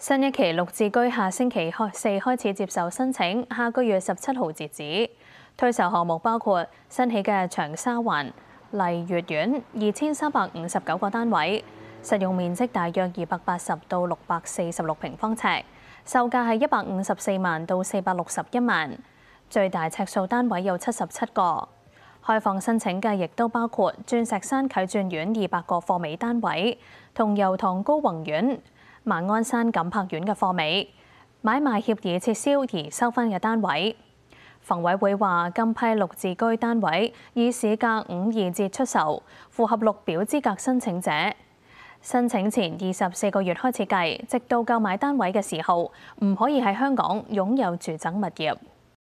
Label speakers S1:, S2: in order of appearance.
S1: 新一期六字居下星期開四開始接受申請，下個月十七號截止。推售項目包括新起嘅長沙灣麗月苑二千三百五十九個單位，實用面積大約二百八十到六百四十六平方尺，售價係一百五十四萬到四百六十一萬，最大尺數單位有七十七個。開放申請嘅亦都包括鑽石山啟鑽苑二百個貨尾單位，同油塘高宏苑。萬安山锦柏苑嘅貨尾買卖協議撤銷而收翻嘅單位，房委會話今批六字居單位以市價五二折出售，符合六表資格申請者。申請前二十四個月開始計，直到購買單位嘅時候，唔可以喺香港擁有住宅物業。